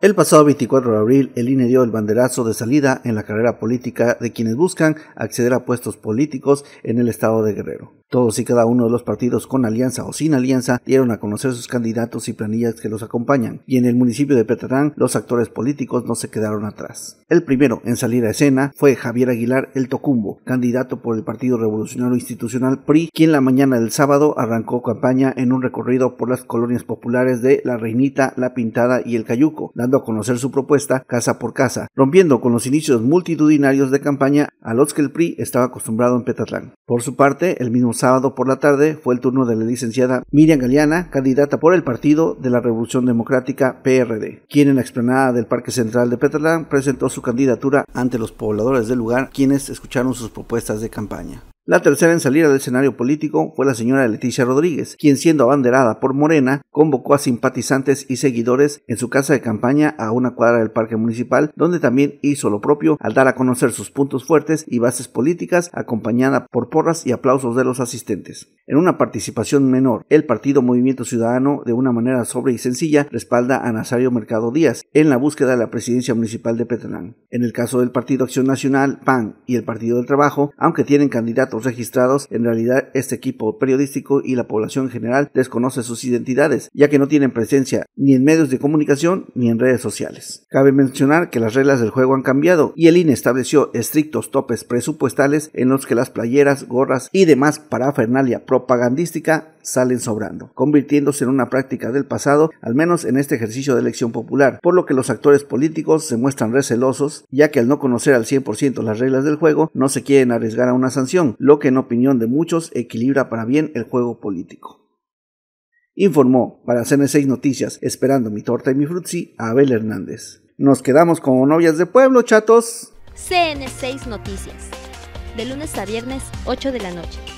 El pasado 24 de abril, el INE dio el banderazo de salida en la carrera política de quienes buscan acceder a puestos políticos en el estado de Guerrero. Todos y cada uno de los partidos con alianza o sin alianza dieron a conocer sus candidatos y planillas que los acompañan, y en el municipio de Petarán los actores políticos no se quedaron atrás. El primero en salir a escena fue Javier Aguilar El Tocumbo, candidato por el Partido Revolucionario Institucional PRI, quien la mañana del sábado arrancó campaña en un recorrido por las colonias populares de La Reinita, La Pintada y El Cayuco, a conocer su propuesta casa por casa, rompiendo con los inicios multitudinarios de campaña a los que el PRI estaba acostumbrado en Petatlán. Por su parte, el mismo sábado por la tarde fue el turno de la licenciada Miriam Galeana, candidata por el Partido de la Revolución Democrática PRD, quien en la explanada del Parque Central de Petatlán presentó su candidatura ante los pobladores del lugar, quienes escucharon sus propuestas de campaña. La tercera en salir al escenario político fue la señora Leticia Rodríguez, quien siendo abanderada por Morena, convocó a simpatizantes y seguidores en su casa de campaña a una cuadra del parque municipal, donde también hizo lo propio al dar a conocer sus puntos fuertes y bases políticas, acompañada por porras y aplausos de los asistentes en una participación menor. El partido Movimiento Ciudadano, de una manera sobre y sencilla, respalda a Nazario Mercado Díaz en la búsqueda de la presidencia municipal de Petenán. En el caso del Partido Acción Nacional, PAN y el Partido del Trabajo, aunque tienen candidatos registrados, en realidad este equipo periodístico y la población en general desconoce sus identidades, ya que no tienen presencia ni en medios de comunicación ni en redes sociales. Cabe mencionar que las reglas del juego han cambiado y el INE estableció estrictos topes presupuestales en los que las playeras, gorras y demás parafernalia propias propagandística salen sobrando, convirtiéndose en una práctica del pasado, al menos en este ejercicio de elección popular, por lo que los actores políticos se muestran recelosos, ya que al no conocer al 100% las reglas del juego, no se quieren arriesgar a una sanción, lo que en opinión de muchos equilibra para bien el juego político. Informó para CN6 Noticias, esperando mi torta y mi frutzi, Abel Hernández. Nos quedamos como novias de pueblo, chatos. CN6 Noticias, de lunes a viernes, 8 de la noche.